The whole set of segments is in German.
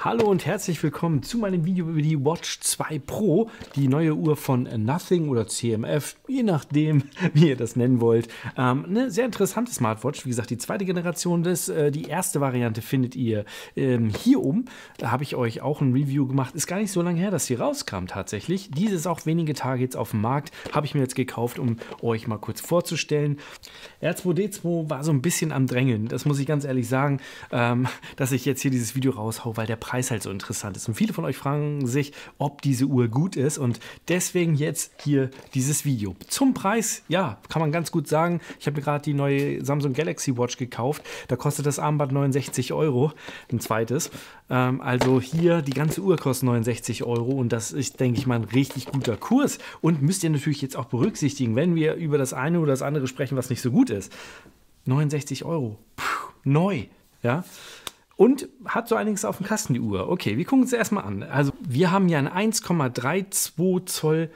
Hallo und herzlich willkommen zu meinem Video über die Watch 2 Pro, die neue Uhr von Nothing oder CMF, je nachdem, wie ihr das nennen wollt. Ähm, eine sehr interessante Smartwatch, wie gesagt, die zweite Generation des, äh, die erste Variante findet ihr ähm, hier oben. Da habe ich euch auch ein Review gemacht. Ist gar nicht so lange her, dass sie rauskam tatsächlich. Diese ist auch wenige Tage jetzt auf dem Markt, habe ich mir jetzt gekauft, um euch mal kurz vorzustellen. R2D2 war so ein bisschen am Drängeln, das muss ich ganz ehrlich sagen, ähm, dass ich jetzt hier dieses Video raushau, weil der Preis Preis halt so interessant ist. Und viele von euch fragen sich, ob diese Uhr gut ist und deswegen jetzt hier dieses Video. Zum Preis, ja, kann man ganz gut sagen. Ich habe mir gerade die neue Samsung Galaxy Watch gekauft. Da kostet das Armband 69 Euro, ein zweites. Ähm, also hier, die ganze Uhr kostet 69 Euro und das ist, denke ich mal, ein richtig guter Kurs. Und müsst ihr natürlich jetzt auch berücksichtigen, wenn wir über das eine oder das andere sprechen, was nicht so gut ist. 69 Euro. Puh, neu. Ja und hat so einiges auf dem Kasten, die Uhr. Okay, wir gucken uns erstmal an. Also, wir haben ja ein 1,32 Zoll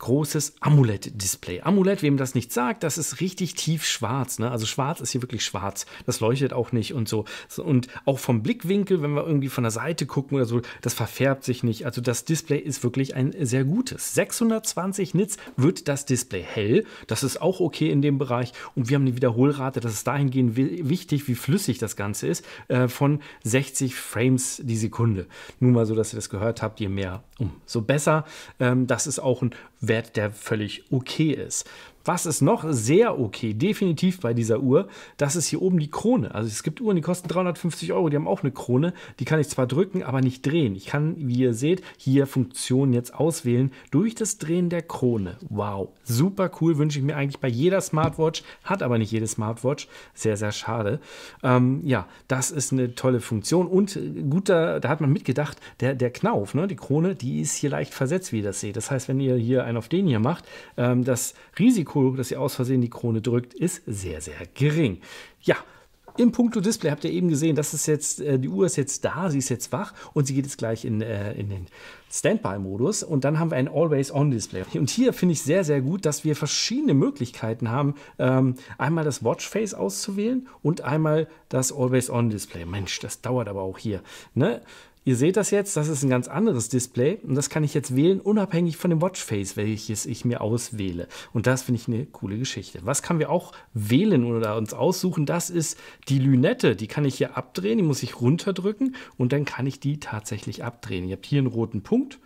großes AMOLED-Display. AMOLED, wem das nicht sagt, das ist richtig tief schwarz. Ne? Also schwarz ist hier wirklich schwarz. Das leuchtet auch nicht und so. Und auch vom Blickwinkel, wenn wir irgendwie von der Seite gucken oder so, das verfärbt sich nicht. Also das Display ist wirklich ein sehr gutes. 620 Nits wird das Display hell. Das ist auch okay in dem Bereich. Und wir haben eine Wiederholrate, das ist dahingehend wichtig, wie flüssig das Ganze ist, äh, von 60 Frames die Sekunde. Nur mal so, dass ihr das gehört habt, je mehr, umso besser. Ähm, das ist auch ein Wert, der völlig okay ist. Was ist noch sehr okay, definitiv bei dieser Uhr, das ist hier oben die Krone. Also es gibt Uhren, die kosten 350 Euro, die haben auch eine Krone. Die kann ich zwar drücken, aber nicht drehen. Ich kann, wie ihr seht, hier Funktionen jetzt auswählen durch das Drehen der Krone. Wow, super cool, wünsche ich mir eigentlich bei jeder Smartwatch, hat aber nicht jede Smartwatch. Sehr, sehr schade. Ähm, ja, das ist eine tolle Funktion und äh, gut, da, da hat man mitgedacht, der, der Knauf, ne, die Krone, die ist hier leicht versetzt, wie ihr das seht. Das heißt, wenn ihr hier einen auf den hier macht, ähm, das Risiko Risiko, dass ihr aus Versehen die Krone drückt, ist sehr, sehr gering. Ja, im Punkto Display habt ihr eben gesehen, das ist jetzt, äh, die Uhr ist jetzt da, sie ist jetzt wach und sie geht jetzt gleich in, äh, in den Standby-Modus und dann haben wir ein Always-On-Display. Und hier finde ich sehr, sehr gut, dass wir verschiedene Möglichkeiten haben, ähm, einmal das Watch-Face auszuwählen und einmal das Always-On-Display. Mensch, das dauert aber auch hier. Ne? Ihr seht das jetzt, das ist ein ganz anderes Display und das kann ich jetzt wählen, unabhängig von dem Watchface, welches ich mir auswähle. Und das finde ich eine coole Geschichte. Was kann wir auch wählen oder uns aussuchen? Das ist die Lünette. Die kann ich hier abdrehen, die muss ich runterdrücken und dann kann ich die tatsächlich abdrehen. Ihr habt hier einen roten Punkt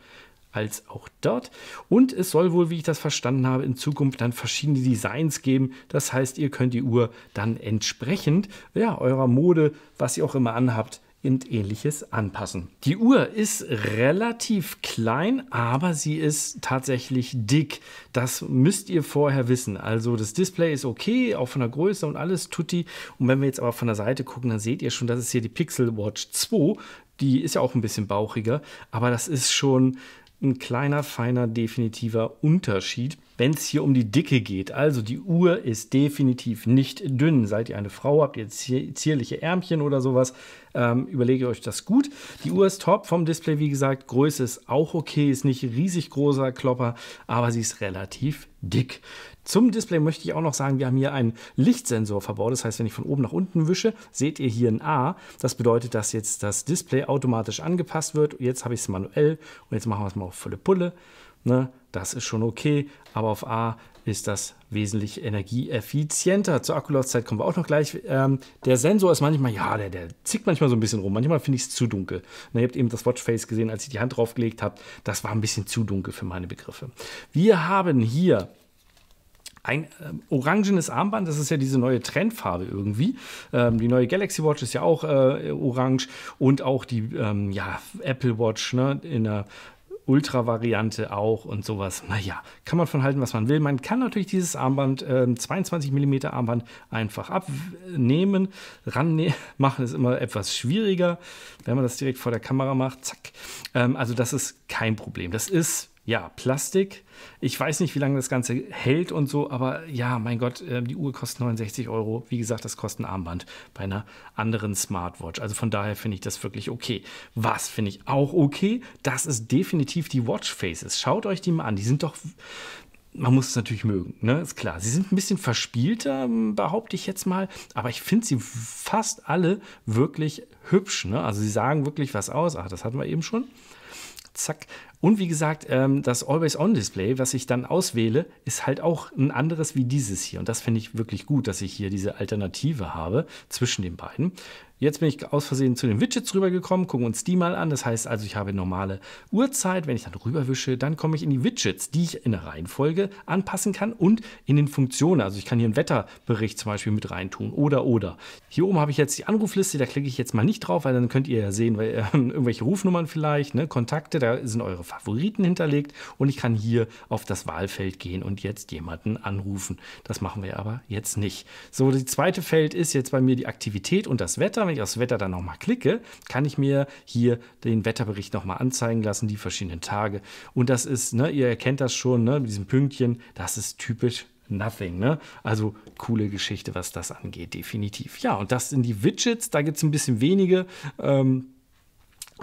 als auch dort. Und es soll wohl, wie ich das verstanden habe, in Zukunft dann verschiedene Designs geben. Das heißt, ihr könnt die Uhr dann entsprechend ja, eurer Mode, was ihr auch immer anhabt, und ähnliches anpassen. Die Uhr ist relativ klein, aber sie ist tatsächlich dick. Das müsst ihr vorher wissen. Also das Display ist okay, auch von der Größe und alles tutti. Und wenn wir jetzt aber von der Seite gucken, dann seht ihr schon, das ist hier die Pixel Watch 2. Die ist ja auch ein bisschen bauchiger, aber das ist schon ein kleiner, feiner, definitiver Unterschied, wenn es hier um die Dicke geht. Also die Uhr ist definitiv nicht dünn. Seid ihr eine Frau, habt ihr zierliche Ärmchen oder sowas, ähm, überlege euch das gut. Die Uhr ist top vom Display, wie gesagt. Größe ist auch okay, ist nicht riesig großer Klopper, aber sie ist relativ dick. Zum Display möchte ich auch noch sagen, wir haben hier einen Lichtsensor verbaut. Das heißt, wenn ich von oben nach unten wische, seht ihr hier ein A. Das bedeutet, dass jetzt das Display automatisch angepasst wird. Jetzt habe ich es manuell und jetzt machen wir es mal auf volle Pulle. Ne? Das ist schon okay, aber auf A ist das wesentlich energieeffizienter. Zur Akkulaufzeit kommen wir auch noch gleich. Ähm, der Sensor ist manchmal, ja, der, der zickt manchmal so ein bisschen rum. Manchmal finde ich es zu dunkel. Na, ne, ihr habt eben das Watchface gesehen, als ich die Hand draufgelegt habe. Das war ein bisschen zu dunkel für meine Begriffe. Wir haben hier ein ähm, orangenes Armband, das ist ja diese neue Trendfarbe irgendwie. Ähm, die neue Galaxy Watch ist ja auch äh, orange und auch die ähm, ja, Apple Watch ne, in der Ultra-Variante auch und sowas. Naja, kann man von halten, was man will. Man kann natürlich dieses Armband, äh, 22 mm Armband, einfach abnehmen, rannehmen. Machen ist immer etwas schwieriger, wenn man das direkt vor der Kamera macht. Zack. Ähm, also, das ist kein Problem. Das ist ja, Plastik. Ich weiß nicht, wie lange das Ganze hält und so, aber ja, mein Gott, äh, die Uhr kostet 69 Euro. Wie gesagt, das kostet ein Armband bei einer anderen Smartwatch. Also von daher finde ich das wirklich okay. Was finde ich auch okay? Das ist definitiv die Watch Faces. Schaut euch die mal an. Die sind doch. Man muss es natürlich mögen, ne? ist klar. Sie sind ein bisschen verspielter, ähm, behaupte ich jetzt mal, aber ich finde sie fast alle wirklich hübsch. Ne? Also sie sagen wirklich was aus. Ach, das hatten wir eben schon. Zack. Und wie gesagt, ähm, das Always-On-Display, was ich dann auswähle, ist halt auch ein anderes wie dieses hier. Und das finde ich wirklich gut, dass ich hier diese Alternative habe zwischen den beiden. Jetzt bin ich aus Versehen zu den Widgets rübergekommen, gucken uns die mal an. Das heißt also, ich habe normale Uhrzeit. Wenn ich dann rüberwische, dann komme ich in die Widgets, die ich in der Reihenfolge anpassen kann und in den Funktionen. Also ich kann hier einen Wetterbericht zum Beispiel mit reintun oder oder. Hier oben habe ich jetzt die Anrufliste, da klicke ich jetzt mal nicht drauf, weil dann könnt ihr ja sehen, weil, äh, irgendwelche Rufnummern vielleicht, ne, Kontakte, da sind eure Favoriten hinterlegt und ich kann hier auf das Wahlfeld gehen und jetzt jemanden anrufen. Das machen wir aber jetzt nicht. So, das zweite Feld ist jetzt bei mir die Aktivität und das Wetter. Wenn ich aufs Wetter dann nochmal klicke, kann ich mir hier den Wetterbericht nochmal anzeigen lassen, die verschiedenen Tage. Und das ist, ne, ihr erkennt das schon, ne, mit diesem Pünktchen, das ist typisch Nothing. Ne? Also coole Geschichte, was das angeht, definitiv. Ja, und das sind die Widgets. Da gibt es ein bisschen wenige. Ähm,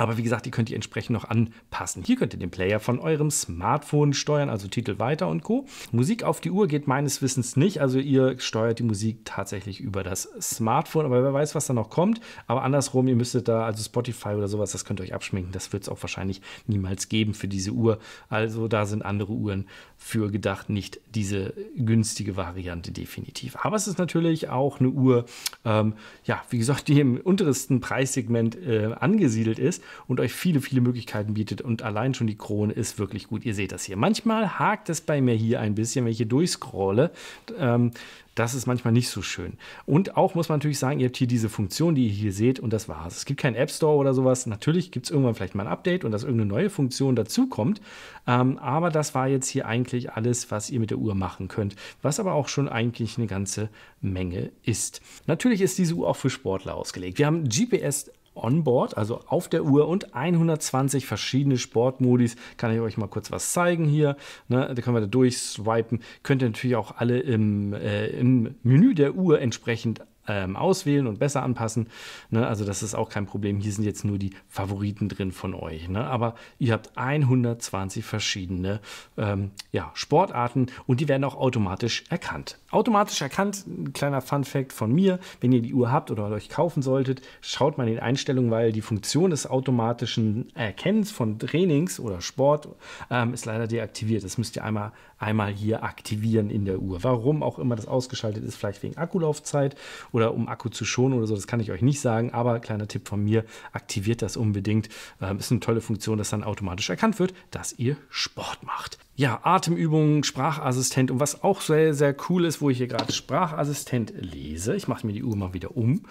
aber wie gesagt, die könnt ihr entsprechend noch anpassen. Hier könnt ihr den Player von eurem Smartphone steuern, also Titel weiter und Co. Musik auf die Uhr geht meines Wissens nicht. Also ihr steuert die Musik tatsächlich über das Smartphone. Aber wer weiß, was da noch kommt. Aber andersrum, ihr müsstet da, also Spotify oder sowas, das könnt ihr euch abschminken. Das wird es auch wahrscheinlich niemals geben für diese Uhr. Also da sind andere Uhren für gedacht, nicht diese günstige Variante definitiv. Aber es ist natürlich auch eine Uhr, ähm, ja, wie gesagt, die im untersten Preissegment äh, angesiedelt ist und euch viele, viele Möglichkeiten bietet. Und allein schon die Krone ist wirklich gut. Ihr seht das hier. Manchmal hakt es bei mir hier ein bisschen, wenn ich hier durchscrolle. Ähm, das ist manchmal nicht so schön. Und auch muss man natürlich sagen, ihr habt hier diese Funktion, die ihr hier seht, und das war's. Es gibt keinen App Store oder sowas. Natürlich gibt es irgendwann vielleicht mal ein Update und dass irgendeine neue Funktion dazukommt. Ähm, aber das war jetzt hier eigentlich alles, was ihr mit der Uhr machen könnt, was aber auch schon eigentlich eine ganze Menge ist. Natürlich ist diese Uhr auch für Sportler ausgelegt. Wir haben GPS Onboard, also auf der Uhr und 120 verschiedene Sportmodis. Kann ich euch mal kurz was zeigen hier. Ne, da können wir da durchswipen. Könnt ihr natürlich auch alle im, äh, im Menü der Uhr entsprechend ähm, auswählen und besser anpassen. Ne? Also das ist auch kein Problem. Hier sind jetzt nur die Favoriten drin von euch. Ne? Aber ihr habt 120 verschiedene ähm, ja, Sportarten und die werden auch automatisch erkannt. Automatisch erkannt, ein kleiner Fun fact von mir, wenn ihr die Uhr habt oder euch kaufen solltet, schaut mal in den Einstellungen, weil die Funktion des automatischen Erkennens von Trainings oder Sport ähm, ist leider deaktiviert. Das müsst ihr einmal einmal hier aktivieren in der Uhr. Warum auch immer das ausgeschaltet ist, vielleicht wegen Akkulaufzeit oder um Akku zu schonen oder so, das kann ich euch nicht sagen, aber kleiner Tipp von mir, aktiviert das unbedingt. Ähm, ist eine tolle Funktion, dass dann automatisch erkannt wird, dass ihr Sport macht. Ja, Atemübungen, Sprachassistent und was auch sehr, sehr cool ist, wo ich hier gerade Sprachassistent lese, ich mache mir die Uhr mal wieder um,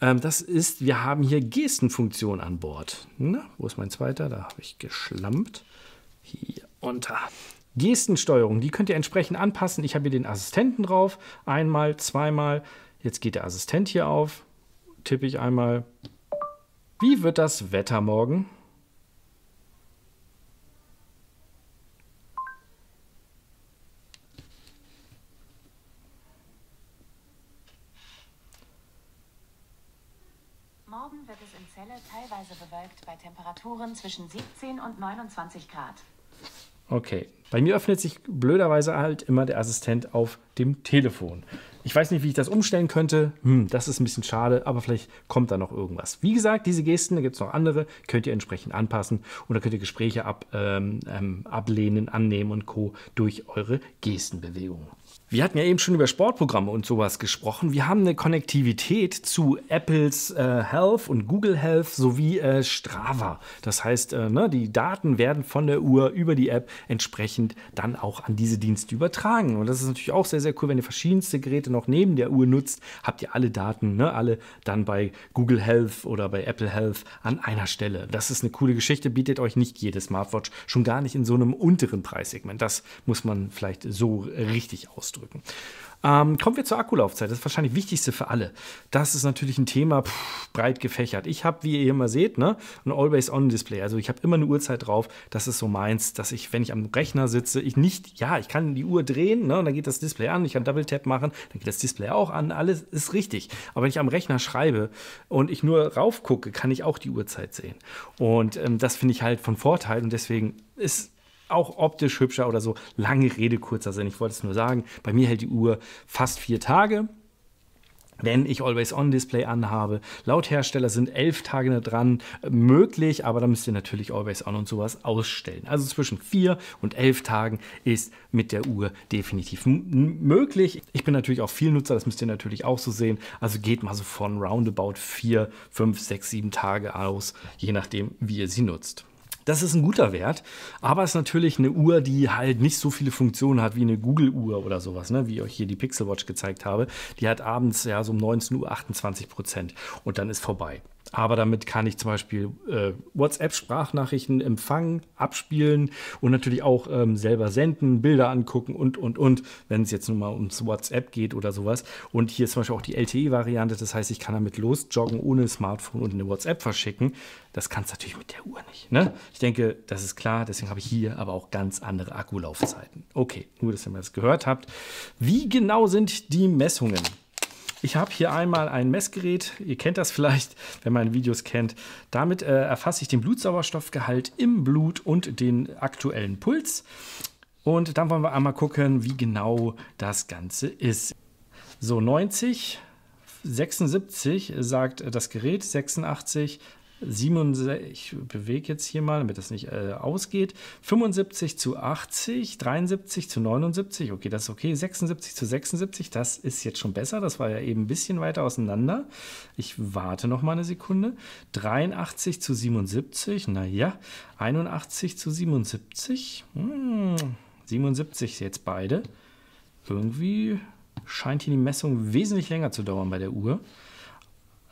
ähm, das ist, wir haben hier Gestenfunktion an Bord. Na, wo ist mein zweiter? Da habe ich geschlampt. Hier unter. Gestensteuerung, die könnt ihr entsprechend anpassen. Ich habe hier den Assistenten drauf, einmal, zweimal. Jetzt geht der Assistent hier auf, tippe ich einmal. Wie wird das Wetter morgen? Morgen wird es in Celle teilweise bewölkt bei Temperaturen zwischen 17 und 29 Grad. Okay. Bei mir öffnet sich blöderweise halt immer der Assistent auf dem Telefon. Ich weiß nicht, wie ich das umstellen könnte. Hm, das ist ein bisschen schade, aber vielleicht kommt da noch irgendwas. Wie gesagt, diese Gesten, da gibt es noch andere, könnt ihr entsprechend anpassen und da könnt ihr Gespräche ab, ähm, ähm, ablehnen, annehmen und Co. durch eure Gestenbewegungen. Wir hatten ja eben schon über Sportprogramme und sowas gesprochen. Wir haben eine Konnektivität zu Apples äh, Health und Google Health sowie äh, Strava. Das heißt, äh, ne, die Daten werden von der Uhr über die App entsprechend dann auch an diese Dienste übertragen. Und das ist natürlich auch sehr, sehr cool, wenn ihr verschiedenste Geräte noch neben der Uhr nutzt, habt ihr alle Daten, ne, alle dann bei Google Health oder bei Apple Health an einer Stelle. Das ist eine coole Geschichte, bietet euch nicht jede Smartwatch, schon gar nicht in so einem unteren Preissegment. Das muss man vielleicht so richtig aus ausdrücken. Ähm, kommen wir zur Akkulaufzeit. Das ist wahrscheinlich das Wichtigste für alle. Das ist natürlich ein Thema pff, breit gefächert. Ich habe, wie ihr immer seht, ne, ein Always-On-Display. Also ich habe immer eine Uhrzeit drauf. Das ist so meins, dass ich, wenn ich am Rechner sitze, ich nicht, ja, ich kann die Uhr drehen ne, und dann geht das Display an. Ich kann Double-Tap machen, dann geht das Display auch an. Alles ist richtig. Aber wenn ich am Rechner schreibe und ich nur raufgucke, kann ich auch die Uhrzeit sehen. Und ähm, das finde ich halt von Vorteil und deswegen ist auch optisch hübscher oder so. Lange Rede, kurzer Sinn. Ich wollte es nur sagen. Bei mir hält die Uhr fast vier Tage. Wenn ich Always-On-Display anhabe, laut Hersteller sind elf Tage dran möglich, aber da müsst ihr natürlich Always-On und sowas ausstellen. Also zwischen vier und elf Tagen ist mit der Uhr definitiv möglich. Ich bin natürlich auch viel Nutzer, das müsst ihr natürlich auch so sehen. Also geht mal so von roundabout vier, fünf, sechs, sieben Tage aus, je nachdem, wie ihr sie nutzt. Das ist ein guter Wert, aber es ist natürlich eine Uhr, die halt nicht so viele Funktionen hat wie eine Google-Uhr oder sowas, ne? wie ich euch hier die Pixel Watch gezeigt habe. Die hat abends ja so um 19 Uhr 28 Prozent und dann ist vorbei aber damit kann ich zum Beispiel äh, WhatsApp-Sprachnachrichten empfangen, abspielen und natürlich auch ähm, selber senden, Bilder angucken und, und, und, wenn es jetzt nun mal ums WhatsApp geht oder sowas. Und hier ist zum Beispiel auch die LTE-Variante, das heißt, ich kann damit losjoggen ohne Smartphone und eine WhatsApp verschicken. Das kannst du natürlich mit der Uhr nicht. Ne? Ich denke, das ist klar, deswegen habe ich hier aber auch ganz andere Akkulaufzeiten. Okay, nur, dass ihr mir das gehört habt. Wie genau sind die Messungen? Ich habe hier einmal ein Messgerät, ihr kennt das vielleicht, wenn man Videos kennt. Damit äh, erfasse ich den Blutsauerstoffgehalt im Blut und den aktuellen Puls. Und dann wollen wir einmal gucken, wie genau das Ganze ist. So, 90, 76 sagt das Gerät, 86, 67, ich bewege jetzt hier mal, damit das nicht äh, ausgeht. 75 zu 80, 73 zu 79, okay, das ist okay. 76 zu 76, das ist jetzt schon besser. Das war ja eben ein bisschen weiter auseinander. Ich warte noch mal eine Sekunde. 83 zu 77, naja. 81 zu 77, hm, 77 jetzt beide. Irgendwie scheint hier die Messung wesentlich länger zu dauern bei der Uhr.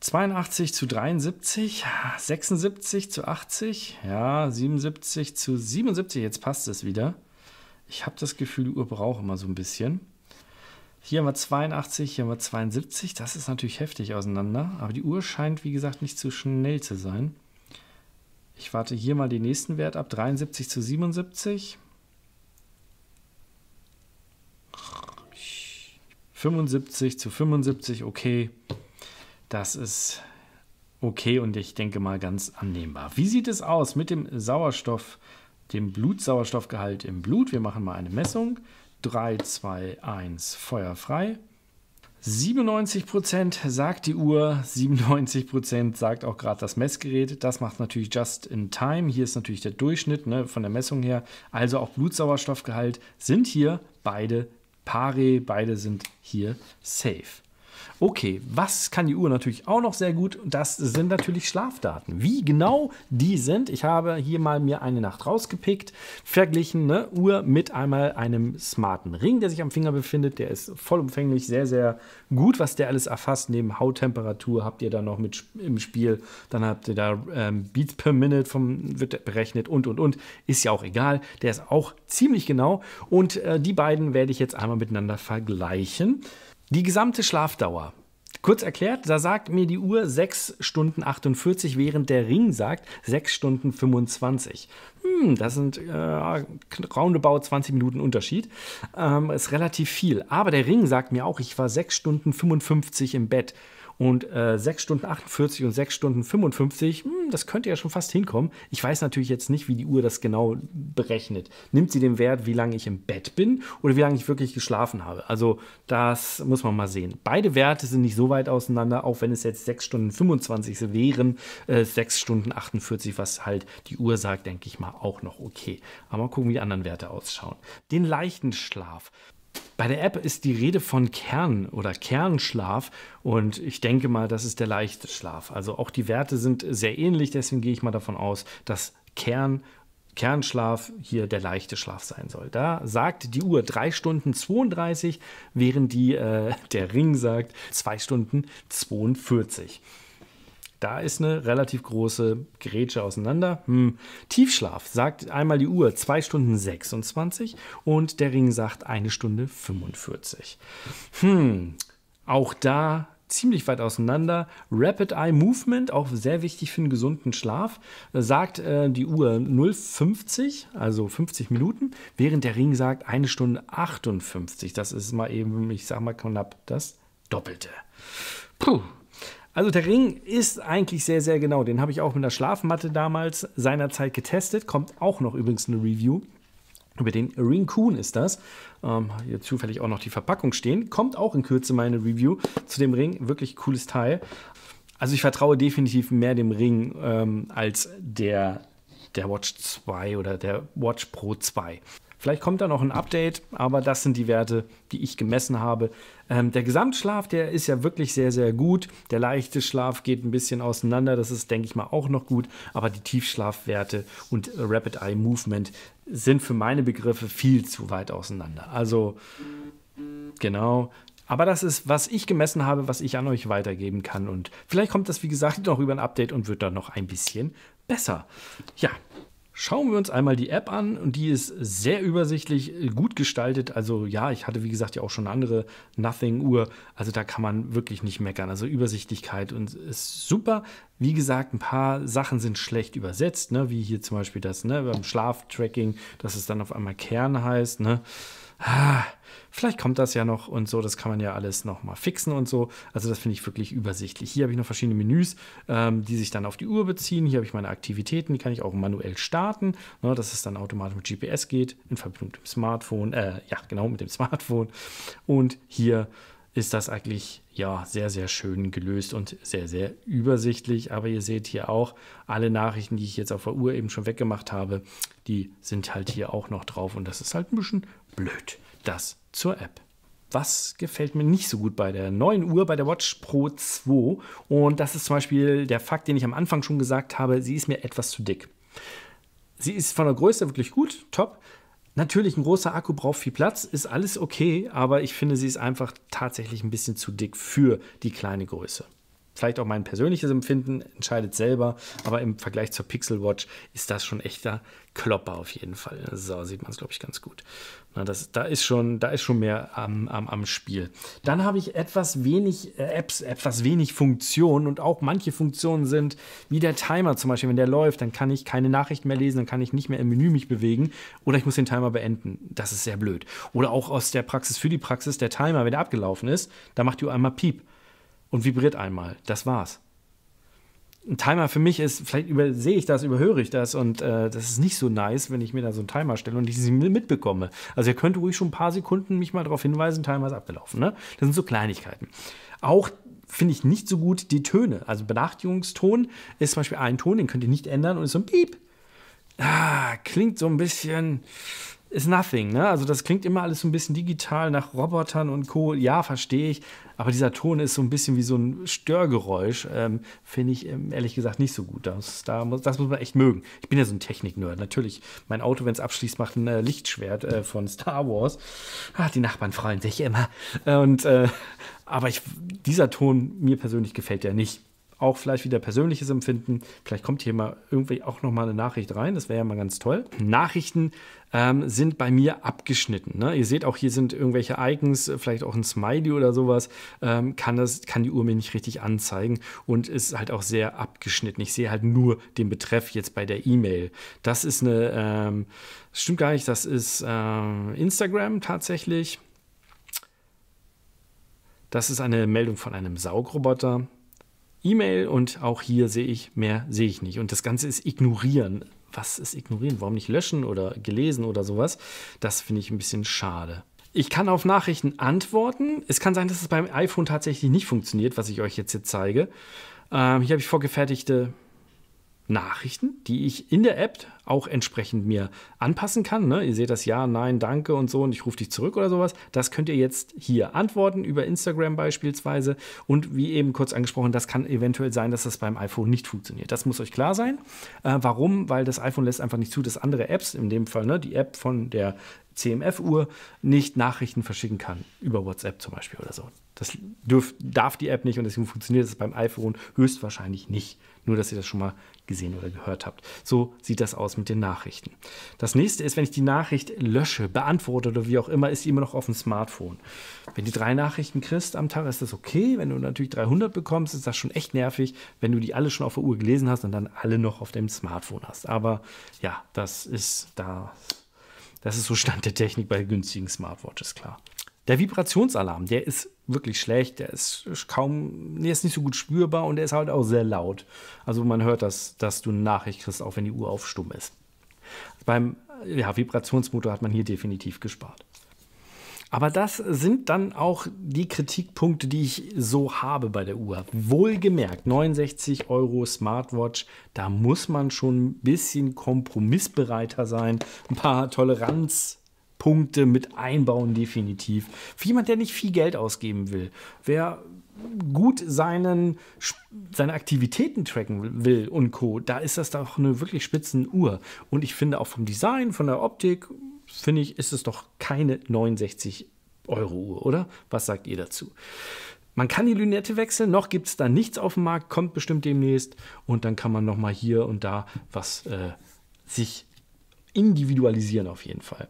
82 zu 73, 76 zu 80, ja, 77 zu 77, jetzt passt es wieder. Ich habe das Gefühl, die Uhr braucht immer so ein bisschen. Hier haben wir 82, hier haben wir 72, das ist natürlich heftig auseinander, aber die Uhr scheint, wie gesagt, nicht zu schnell zu sein. Ich warte hier mal den nächsten Wert ab, 73 zu 77. 75 zu 75, okay. Das ist okay und ich denke mal ganz annehmbar. Wie sieht es aus mit dem Sauerstoff, dem Blutsauerstoffgehalt im Blut? Wir machen mal eine Messung. 3, 2, 1, Feuer frei. 97% sagt die Uhr, 97% sagt auch gerade das Messgerät. Das macht natürlich just in time. Hier ist natürlich der Durchschnitt ne, von der Messung her. Also auch Blutsauerstoffgehalt sind hier beide pare, beide sind hier safe. Okay, was kann die Uhr natürlich auch noch sehr gut? Das sind natürlich Schlafdaten. Wie genau die sind, ich habe hier mal mir eine Nacht rausgepickt, verglichen ne, Uhr mit einmal einem smarten Ring, der sich am Finger befindet. Der ist vollumfänglich sehr, sehr gut, was der alles erfasst. Neben Hauttemperatur habt ihr da noch mit im Spiel. Dann habt ihr da ähm, Beats per Minute vom, wird berechnet und und und. Ist ja auch egal. Der ist auch ziemlich genau. Und äh, die beiden werde ich jetzt einmal miteinander vergleichen. Die gesamte Schlafdauer. Kurz erklärt, da sagt mir die Uhr 6 Stunden 48, während der Ring sagt 6 Stunden 25. Hm, das sind äh, roundabout 20 Minuten Unterschied. Ähm, ist relativ viel. Aber der Ring sagt mir auch, ich war 6 Stunden 55 im Bett. Und äh, 6 Stunden 48 und 6 Stunden 55, mh, hm, das könnte ja schon fast hinkommen. Ich weiß natürlich jetzt nicht, wie die Uhr das genau berechnet. Nimmt sie den Wert, wie lange ich im Bett bin oder wie lange ich wirklich geschlafen habe? Also das muss man mal sehen. Beide Werte sind nicht so weit auseinander, auch wenn es jetzt 6 Stunden 25 wären, äh, 6 Stunden 48, was halt die Uhr sagt, denke ich mal, auch noch okay. Aber mal gucken, wie die anderen Werte ausschauen. Den leichten Schlaf. Bei der App ist die Rede von Kern oder Kernschlaf und ich denke mal, das ist der leichte Schlaf. Also auch die Werte sind sehr ähnlich, deswegen gehe ich mal davon aus, dass Kern Kernschlaf hier der leichte Schlaf sein soll. Da sagt die Uhr 3 Stunden 32, während die, äh, der Ring sagt 2 Stunden 42. Da ist eine relativ große Grätsche auseinander. Hm. Tiefschlaf sagt einmal die Uhr 2 Stunden 26 und der Ring sagt 1 Stunde 45. Hm. Auch da ziemlich weit auseinander. Rapid Eye Movement, auch sehr wichtig für einen gesunden Schlaf, äh, sagt äh, die Uhr 0,50, also 50 Minuten, während der Ring sagt 1 Stunde 58. Das ist mal eben, ich sag mal knapp, das Doppelte. Puh, also der Ring ist eigentlich sehr, sehr genau. Den habe ich auch mit der Schlafmatte damals seinerzeit getestet. Kommt auch noch übrigens eine Review. Über den Ring Ringcoon ist das. Ähm, hier zufällig auch noch die Verpackung stehen. Kommt auch in Kürze meine Review zu dem Ring. Wirklich cooles Teil. Also ich vertraue definitiv mehr dem Ring ähm, als der, der Watch 2 oder der Watch Pro 2. Vielleicht kommt da noch ein Update, aber das sind die Werte, die ich gemessen habe. Ähm, der Gesamtschlaf, der ist ja wirklich sehr, sehr gut. Der leichte Schlaf geht ein bisschen auseinander. Das ist, denke ich mal, auch noch gut. Aber die Tiefschlafwerte und Rapid Eye Movement sind für meine Begriffe viel zu weit auseinander. Also, genau. Aber das ist, was ich gemessen habe, was ich an euch weitergeben kann. Und vielleicht kommt das, wie gesagt, noch über ein Update und wird dann noch ein bisschen besser. Ja, Schauen wir uns einmal die App an und die ist sehr übersichtlich, äh, gut gestaltet. Also ja, ich hatte wie gesagt ja auch schon eine andere Nothing-Uhr. Also da kann man wirklich nicht meckern. Also Übersichtlichkeit und ist super. Wie gesagt, ein paar Sachen sind schlecht übersetzt, ne? wie hier zum Beispiel das ne? beim Schlaftracking, dass es dann auf einmal Kern heißt. Ne? ah, vielleicht kommt das ja noch und so, das kann man ja alles nochmal fixen und so. Also das finde ich wirklich übersichtlich. Hier habe ich noch verschiedene Menüs, ähm, die sich dann auf die Uhr beziehen. Hier habe ich meine Aktivitäten, die kann ich auch manuell starten, ne, dass es dann automatisch mit GPS geht, in Verbindung mit dem Smartphone, äh, ja genau, mit dem Smartphone. Und hier ist das eigentlich ja sehr, sehr schön gelöst und sehr, sehr übersichtlich. Aber ihr seht hier auch alle Nachrichten, die ich jetzt auf der Uhr eben schon weggemacht habe, die sind halt hier auch noch drauf und das ist halt ein bisschen blöd. Das zur App. Was gefällt mir nicht so gut bei der neuen Uhr, bei der Watch Pro 2? Und das ist zum Beispiel der Fakt, den ich am Anfang schon gesagt habe, sie ist mir etwas zu dick. Sie ist von der Größe wirklich gut, top. Natürlich, ein großer Akku braucht viel Platz, ist alles okay, aber ich finde, sie ist einfach tatsächlich ein bisschen zu dick für die kleine Größe vielleicht auch mein persönliches Empfinden, entscheidet selber, aber im Vergleich zur Pixel Watch ist das schon echter Klopper auf jeden Fall. So sieht man es, glaube ich, ganz gut. Na, das, da, ist schon, da ist schon mehr am, am, am Spiel. Dann habe ich etwas wenig äh, Apps, etwas wenig Funktionen und auch manche Funktionen sind wie der Timer zum Beispiel. Wenn der läuft, dann kann ich keine Nachrichten mehr lesen, dann kann ich nicht mehr im Menü mich bewegen oder ich muss den Timer beenden. Das ist sehr blöd. Oder auch aus der Praxis für die Praxis, der Timer, wenn der abgelaufen ist, da macht ihr einmal Piep und vibriert einmal. Das war's. Ein Timer für mich ist, vielleicht übersehe ich das, überhöre ich das und äh, das ist nicht so nice, wenn ich mir da so einen Timer stelle und ich sie mitbekomme. Also ihr könnt ruhig schon ein paar Sekunden mich mal darauf hinweisen, Timer ist abgelaufen. Ne? Das sind so Kleinigkeiten. Auch finde ich nicht so gut die Töne. Also Benachrichtigungston ist zum Beispiel ein Ton, den könnt ihr nicht ändern und ist so ein Piep. Ah, klingt so ein bisschen, is nothing. Ne? Also das klingt immer alles so ein bisschen digital nach Robotern und Co. Ja, verstehe ich. Aber dieser Ton ist so ein bisschen wie so ein Störgeräusch. Ähm, Finde ich ähm, ehrlich gesagt nicht so gut. Das, da muss, das muss man echt mögen. Ich bin ja so ein Technik-Nerd. Natürlich, mein Auto, wenn es abschließt, macht ein äh, Lichtschwert äh, von Star Wars. Ah, die Nachbarn freuen sich immer. Und, äh, aber ich, dieser Ton mir persönlich gefällt ja nicht auch vielleicht wieder persönliches Empfinden. Vielleicht kommt hier mal irgendwie auch noch mal eine Nachricht rein. Das wäre ja mal ganz toll. Nachrichten ähm, sind bei mir abgeschnitten. Ne? Ihr seht auch, hier sind irgendwelche Icons, vielleicht auch ein Smiley oder sowas. Ähm, kann, das, kann die Uhr mir nicht richtig anzeigen und ist halt auch sehr abgeschnitten. Ich sehe halt nur den Betreff jetzt bei der E-Mail. Das ist eine, ähm, das stimmt gar nicht, das ist ähm, Instagram tatsächlich. Das ist eine Meldung von einem Saugroboter. E-Mail und auch hier sehe ich, mehr sehe ich nicht. Und das Ganze ist ignorieren. Was ist ignorieren? Warum nicht löschen oder gelesen oder sowas? Das finde ich ein bisschen schade. Ich kann auf Nachrichten antworten. Es kann sein, dass es beim iPhone tatsächlich nicht funktioniert, was ich euch jetzt hier zeige. Ähm, hier habe ich vorgefertigte Nachrichten, die ich in der App auch entsprechend mir anpassen kann. Ne? Ihr seht das Ja, Nein, Danke und so und ich rufe dich zurück oder sowas. Das könnt ihr jetzt hier antworten über Instagram beispielsweise. Und wie eben kurz angesprochen, das kann eventuell sein, dass das beim iPhone nicht funktioniert. Das muss euch klar sein. Äh, warum? Weil das iPhone lässt einfach nicht zu, dass andere Apps, in dem Fall ne, die App von der CMF-Uhr, nicht Nachrichten verschicken kann über WhatsApp zum Beispiel oder so. Das dürf, darf die App nicht und deswegen funktioniert es beim iPhone höchstwahrscheinlich nicht. Nur, dass ihr das schon mal gesehen oder gehört habt. So sieht das aus mit den Nachrichten. Das nächste ist, wenn ich die Nachricht lösche, beantworte oder wie auch immer, ist die immer noch auf dem Smartphone. Wenn du drei Nachrichten kriegst am Tag, ist das okay. Wenn du natürlich 300 bekommst, ist das schon echt nervig, wenn du die alle schon auf der Uhr gelesen hast und dann alle noch auf dem Smartphone hast. Aber ja, das ist da. Das ist so Stand der Technik bei günstigen Smartwatches, klar. Der Vibrationsalarm, der ist wirklich schlecht, der ist kaum, der ist nicht so gut spürbar und der ist halt auch sehr laut. Also man hört das, dass du eine Nachricht kriegst, auch wenn die Uhr auf stumm ist. Beim ja, Vibrationsmotor hat man hier definitiv gespart. Aber das sind dann auch die Kritikpunkte, die ich so habe bei der Uhr. Wohlgemerkt, 69 Euro Smartwatch, da muss man schon ein bisschen kompromissbereiter sein, ein paar Toleranz Punkte mit einbauen, definitiv. Für jemand, der nicht viel Geld ausgeben will, wer gut seinen, seine Aktivitäten tracken will und Co., da ist das doch eine wirklich spitzen Uhr. Und ich finde auch vom Design, von der Optik, finde ich, ist es doch keine 69 Euro Uhr, oder? Was sagt ihr dazu? Man kann die Lünette wechseln, noch gibt es da nichts auf dem Markt, kommt bestimmt demnächst. Und dann kann man nochmal hier und da was äh, sich individualisieren auf jeden Fall.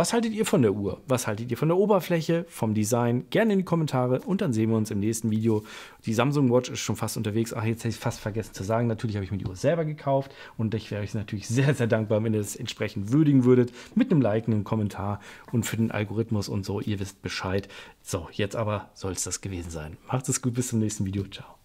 Was haltet ihr von der Uhr? Was haltet ihr von der Oberfläche, vom Design? Gerne in die Kommentare und dann sehen wir uns im nächsten Video. Die Samsung Watch ist schon fast unterwegs. Ach, jetzt hätte ich es fast vergessen zu sagen. Natürlich habe ich mir die Uhr selber gekauft und ich wäre euch natürlich sehr, sehr dankbar, wenn ihr das entsprechend würdigen würdet mit einem Like, einem Kommentar und für den Algorithmus und so. Ihr wisst Bescheid. So, jetzt aber soll es das gewesen sein. Macht es gut, bis zum nächsten Video. Ciao.